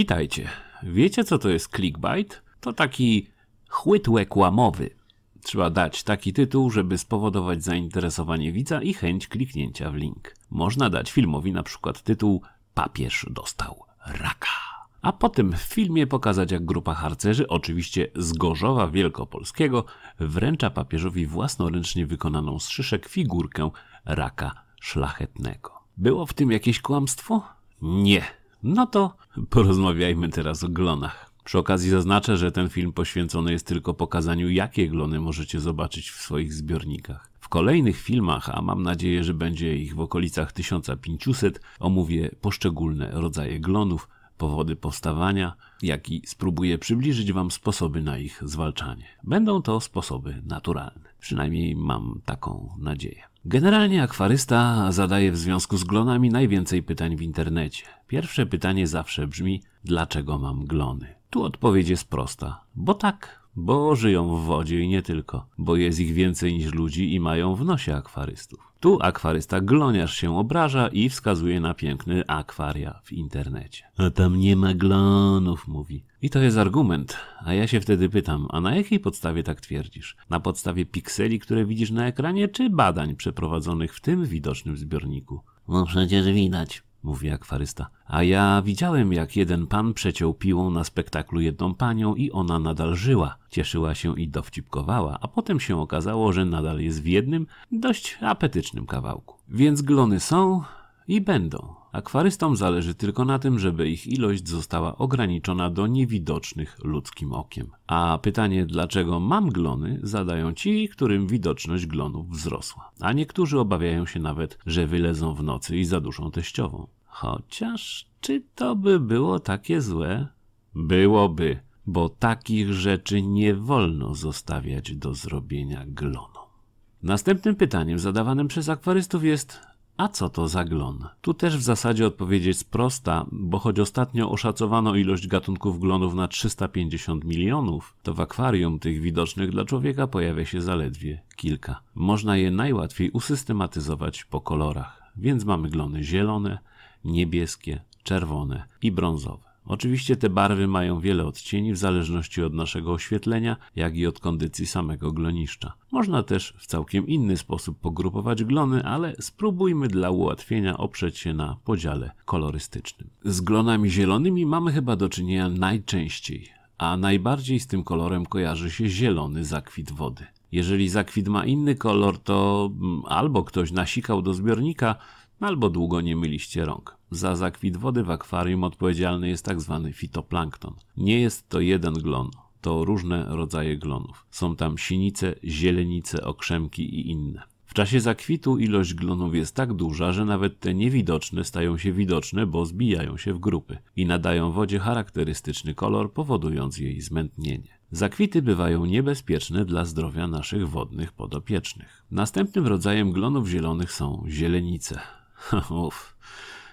Witajcie. Wiecie, co to jest clickbait? To taki chłytłek kłamowy. Trzeba dać taki tytuł, żeby spowodować zainteresowanie widza i chęć kliknięcia w link. Można dać filmowi na przykład tytuł Papież dostał raka a potem w filmie pokazać jak grupa harcerzy, oczywiście z Gorzowa Wielkopolskiego, wręcza papieżowi własnoręcznie wykonaną z szyszek figurkę raka szlachetnego. Było w tym jakieś kłamstwo? Nie. No to porozmawiajmy teraz o glonach. Przy okazji zaznaczę, że ten film poświęcony jest tylko pokazaniu, jakie glony możecie zobaczyć w swoich zbiornikach. W kolejnych filmach, a mam nadzieję, że będzie ich w okolicach 1500, omówię poszczególne rodzaje glonów, powody powstawania, jak i spróbuję przybliżyć Wam sposoby na ich zwalczanie. Będą to sposoby naturalne. Przynajmniej mam taką nadzieję. Generalnie akwarysta zadaje w związku z glonami najwięcej pytań w internecie. Pierwsze pytanie zawsze brzmi: dlaczego mam glony? Tu odpowiedź jest prosta: bo tak bo żyją w wodzie i nie tylko, bo jest ich więcej niż ludzi i mają w nosie akwarystów. Tu akwarysta gloniarz się obraża i wskazuje na piękny akwaria w internecie. A tam nie ma glonów, mówi. I to jest argument. A ja się wtedy pytam, a na jakiej podstawie tak twierdzisz? Na podstawie pikseli, które widzisz na ekranie, czy badań przeprowadzonych w tym widocznym zbiorniku? No przecież widać, mówi akwarysta. A ja widziałem, jak jeden pan przeciął piłą na spektaklu jedną panią i ona nadal żyła. Cieszyła się i dowcipkowała, a potem się okazało, że nadal jest w jednym, dość apetycznym kawałku. Więc glony są, i będą. Akwarystom zależy tylko na tym, żeby ich ilość została ograniczona do niewidocznych ludzkim okiem. A pytanie, dlaczego mam glony, zadają ci, którym widoczność glonów wzrosła. A niektórzy obawiają się nawet, że wylezą w nocy i zaduszą teściową. Chociaż czy to by było takie złe? Byłoby, bo takich rzeczy nie wolno zostawiać do zrobienia glonom. Następnym pytaniem zadawanym przez akwarystów jest a co to za glon? Tu też w zasadzie odpowiedź jest prosta, bo choć ostatnio oszacowano ilość gatunków glonów na 350 milionów, to w akwarium tych widocznych dla człowieka pojawia się zaledwie kilka. Można je najłatwiej usystematyzować po kolorach, więc mamy glony zielone, niebieskie, czerwone i brązowe. Oczywiście te barwy mają wiele odcieni w zależności od naszego oświetlenia, jak i od kondycji samego gloniszcza. Można też w całkiem inny sposób pogrupować glony, ale spróbujmy dla ułatwienia oprzeć się na podziale kolorystycznym. Z glonami zielonymi mamy chyba do czynienia najczęściej, a najbardziej z tym kolorem kojarzy się zielony zakwit wody. Jeżeli zakwit ma inny kolor, to mm, albo ktoś nasikał do zbiornika, albo długo nie myliście rąk. Za zakwit wody w akwarium odpowiedzialny jest tzw. Tak fitoplankton. Nie jest to jeden glon, to różne rodzaje glonów. Są tam sinice, zielenice, okrzemki i inne. W czasie zakwitu ilość glonów jest tak duża, że nawet te niewidoczne stają się widoczne, bo zbijają się w grupy i nadają wodzie charakterystyczny kolor, powodując jej zmętnienie. Zakwity bywają niebezpieczne dla zdrowia naszych wodnych podopiecznych. Następnym rodzajem glonów zielonych są zielenice. Uff.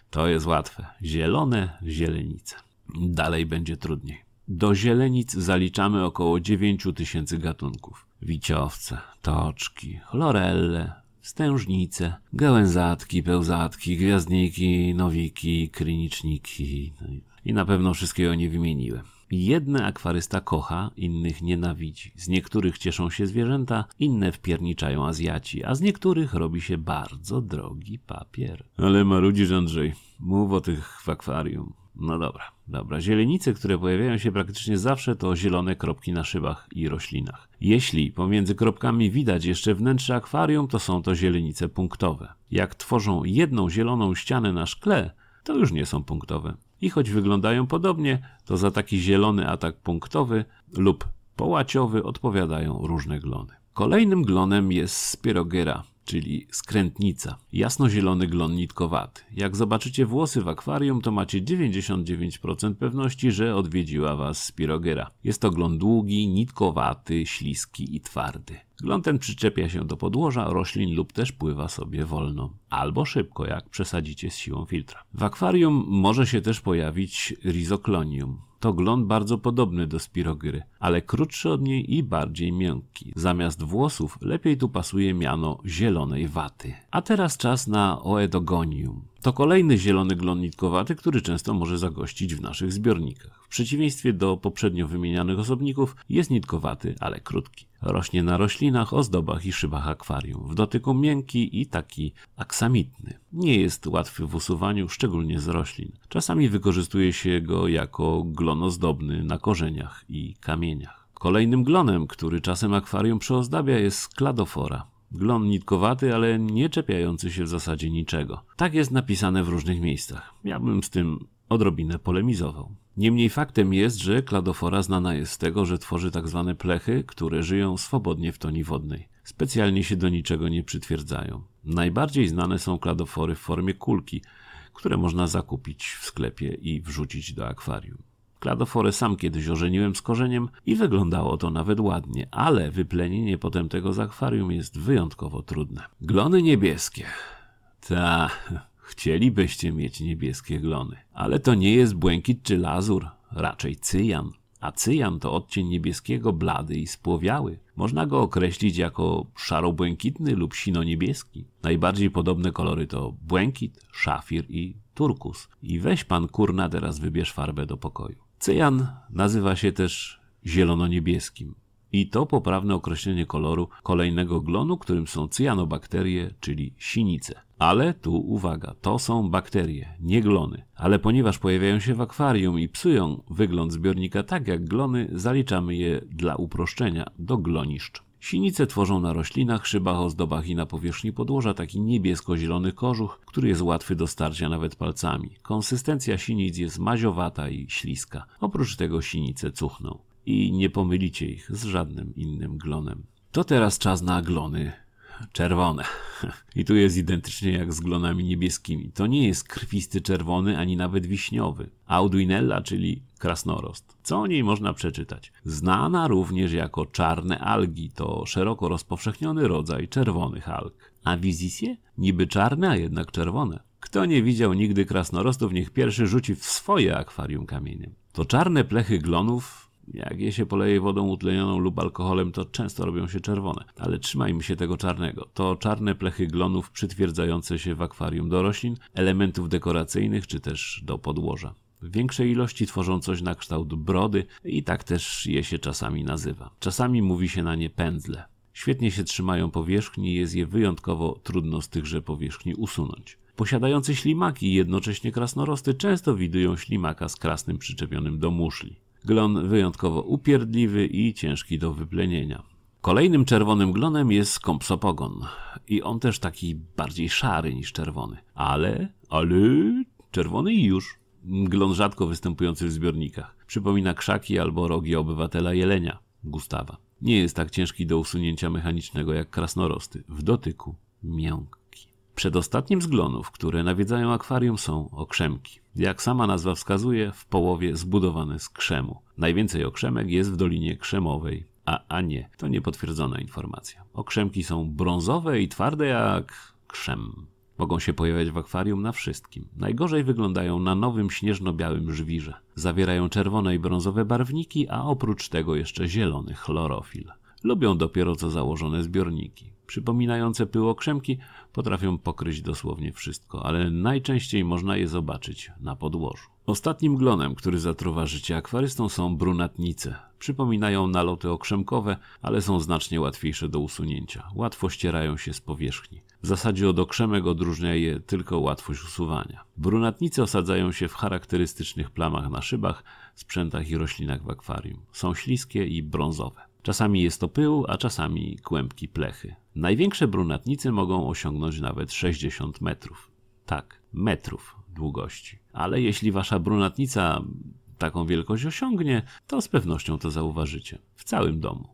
To jest łatwe. Zielone, zielenice. Dalej będzie trudniej. Do zielenic zaliczamy około 9000 gatunków. Wiciowce, toczki, chlorelle, stężnice, gałęzatki, pełzatki, gwiazdniki, nowiki, kryniczniki. No i na pewno wszystkiego nie wymieniłem. Jedne akwarysta kocha, innych nienawidzi. Z niektórych cieszą się zwierzęta, inne wpierniczają Azjaci, a z niektórych robi się bardzo drogi papier. Ale marudzisz Andrzej, mów o tych w akwarium. No dobra, dobra. Zielenice, które pojawiają się praktycznie zawsze, to zielone kropki na szybach i roślinach. Jeśli pomiędzy kropkami widać jeszcze wnętrze akwarium, to są to zielenice punktowe. Jak tworzą jedną zieloną ścianę na szkle, to już nie są punktowe. I choć wyglądają podobnie, to za taki zielony atak punktowy lub połaciowy odpowiadają różne glony. Kolejnym glonem jest Spirogera, czyli skrętnica. Jasnozielony glon nitkowaty. Jak zobaczycie włosy w akwarium, to macie 99% pewności, że odwiedziła Was Spirogera. Jest to glon długi, nitkowaty, śliski i twardy. Gląd ten przyczepia się do podłoża roślin lub też pływa sobie wolno. Albo szybko, jak przesadzicie z siłą filtra. W akwarium może się też pojawić rizoklonium. To gląd bardzo podobny do spirogry, ale krótszy od niej i bardziej miękki. Zamiast włosów lepiej tu pasuje miano zielonej waty. A teraz czas na oedogonium. To kolejny zielony glon nitkowaty, który często może zagościć w naszych zbiornikach. W przeciwieństwie do poprzednio wymienianych osobników jest nitkowaty, ale krótki. Rośnie na roślinach, ozdobach i szybach akwarium. W dotyku miękki i taki aksamitny. Nie jest łatwy w usuwaniu, szczególnie z roślin. Czasami wykorzystuje się go jako glon ozdobny na korzeniach i kamieniach. Kolejnym glonem, który czasem akwarium przyozdabia jest skladofora. Glon nitkowaty, ale nie czepiający się w zasadzie niczego. Tak jest napisane w różnych miejscach. Ja bym z tym odrobinę polemizował. Niemniej faktem jest, że kladofora znana jest z tego, że tworzy tak zwane plechy, które żyją swobodnie w toni wodnej. Specjalnie się do niczego nie przytwierdzają. Najbardziej znane są kladofory w formie kulki, które można zakupić w sklepie i wrzucić do akwarium. Kladofory sam kiedyś ożeniłem z korzeniem i wyglądało to nawet ładnie, ale wyplenienie potem tego z akwarium jest wyjątkowo trudne. Glony niebieskie. Ta, chcielibyście mieć niebieskie glony, ale to nie jest błękit czy lazur, raczej cyjan. A cyjan to odcień niebieskiego blady i spłowiały. Można go określić jako szaro-błękitny lub sino-niebieski. Najbardziej podobne kolory to błękit, szafir i turkus. I weź pan kurna teraz wybierz farbę do pokoju. Cyjan nazywa się też zielono-niebieskim. I to poprawne określenie koloru kolejnego glonu, którym są cyjanobakterie, czyli sinice. Ale tu uwaga, to są bakterie, nie glony. Ale ponieważ pojawiają się w akwarium i psują wygląd zbiornika tak jak glony, zaliczamy je dla uproszczenia do gloniszcz. Sinice tworzą na roślinach, szybach, ozdobach i na powierzchni podłoża taki niebiesko-zielony kożuch, który jest łatwy do starcia nawet palcami. Konsystencja sinic jest maziowata i śliska. Oprócz tego sinice cuchną i nie pomylicie ich z żadnym innym glonem. To teraz czas na glony czerwone. I tu jest identycznie jak z glonami niebieskimi. To nie jest krwisty czerwony ani nawet wiśniowy. Auduinella, czyli krasnorost. Co o niej można przeczytać? Znana również jako czarne algi, to szeroko rozpowszechniony rodzaj czerwonych alg. A wizisie? Niby czarne, a jednak czerwone. Kto nie widział nigdy krasnorostów, niech pierwszy rzuci w swoje akwarium kamieniem. To czarne plechy glonów jak je się poleje wodą utlenioną lub alkoholem, to często robią się czerwone. Ale trzymajmy się tego czarnego. To czarne plechy glonów przytwierdzające się w akwarium do roślin, elementów dekoracyjnych czy też do podłoża. W większej ilości tworzą coś na kształt brody i tak też je się czasami nazywa. Czasami mówi się na nie pędzle. Świetnie się trzymają powierzchni, jest je wyjątkowo trudno z tychże powierzchni usunąć. Posiadający ślimaki i jednocześnie krasnorosty często widują ślimaka z krasnym przyczepionym do muszli. Glon wyjątkowo upierdliwy i ciężki do wyplenienia. Kolejnym czerwonym glonem jest kompsopogon. I on też taki bardziej szary niż czerwony. Ale, ale czerwony i już. Glon rzadko występujący w zbiornikach. Przypomina krzaki albo rogi obywatela jelenia, Gustawa. Nie jest tak ciężki do usunięcia mechanicznego jak krasnorosty. W dotyku miękki. Przedostatnim z glonów, które nawiedzają akwarium są okrzemki. Jak sama nazwa wskazuje, w połowie zbudowane z krzemu. Najwięcej okrzemek jest w Dolinie Krzemowej, a, a nie, to niepotwierdzona informacja. Okrzemki są brązowe i twarde jak krzem. Mogą się pojawiać w akwarium na wszystkim. Najgorzej wyglądają na nowym śnieżno-białym żwirze. Zawierają czerwone i brązowe barwniki, a oprócz tego jeszcze zielony chlorofil. Lubią dopiero co założone zbiorniki. Przypominające pyłokrzemki potrafią pokryć dosłownie wszystko, ale najczęściej można je zobaczyć na podłożu. Ostatnim glonem, który zatruwa życie akwarystom są brunatnice. Przypominają naloty okrzemkowe, ale są znacznie łatwiejsze do usunięcia. Łatwo ścierają się z powierzchni. W zasadzie od okrzemek odróżnia je tylko łatwość usuwania. Brunatnice osadzają się w charakterystycznych plamach na szybach, sprzętach i roślinach w akwarium. Są śliskie i brązowe. Czasami jest to pył, a czasami kłębki plechy. Największe brunatnicy mogą osiągnąć nawet 60 metrów. Tak, metrów długości. Ale jeśli wasza brunatnica taką wielkość osiągnie, to z pewnością to zauważycie. W całym domu.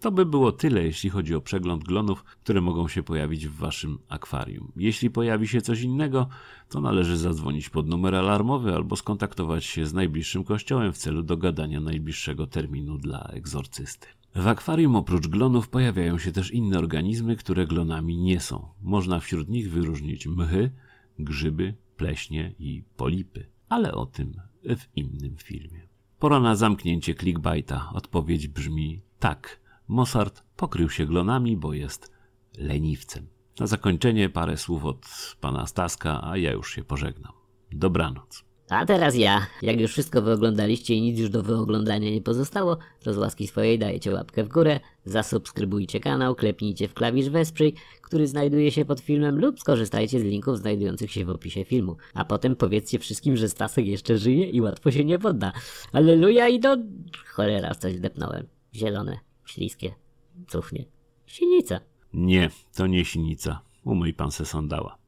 To by było tyle, jeśli chodzi o przegląd glonów, które mogą się pojawić w waszym akwarium. Jeśli pojawi się coś innego, to należy zadzwonić pod numer alarmowy albo skontaktować się z najbliższym kościołem w celu dogadania najbliższego terminu dla egzorcysty. W akwarium oprócz glonów pojawiają się też inne organizmy, które glonami nie są. Można wśród nich wyróżnić mchy, grzyby, pleśnie i polipy, ale o tym w innym filmie. Pora na zamknięcie clickbaita. Odpowiedź brzmi tak. Mossard pokrył się glonami, bo jest leniwcem. Na zakończenie parę słów od pana Staska, a ja już się pożegnam. Dobranoc. A teraz ja. Jak już wszystko wyoglądaliście i nic już do wyoglądania nie pozostało, to z łaski swojej dajecie łapkę w górę, zasubskrybujcie kanał, klepnijcie w klawisz wesprzyj, który znajduje się pod filmem lub skorzystajcie z linków znajdujących się w opisie filmu. A potem powiedzcie wszystkim, że Stasek jeszcze żyje i łatwo się nie podda. Aleluja i do... Cholera, coś depnąłem. Zielone, śliskie, cuchnie. Sinica. Nie, to nie sinica. Umyj pan se sandała.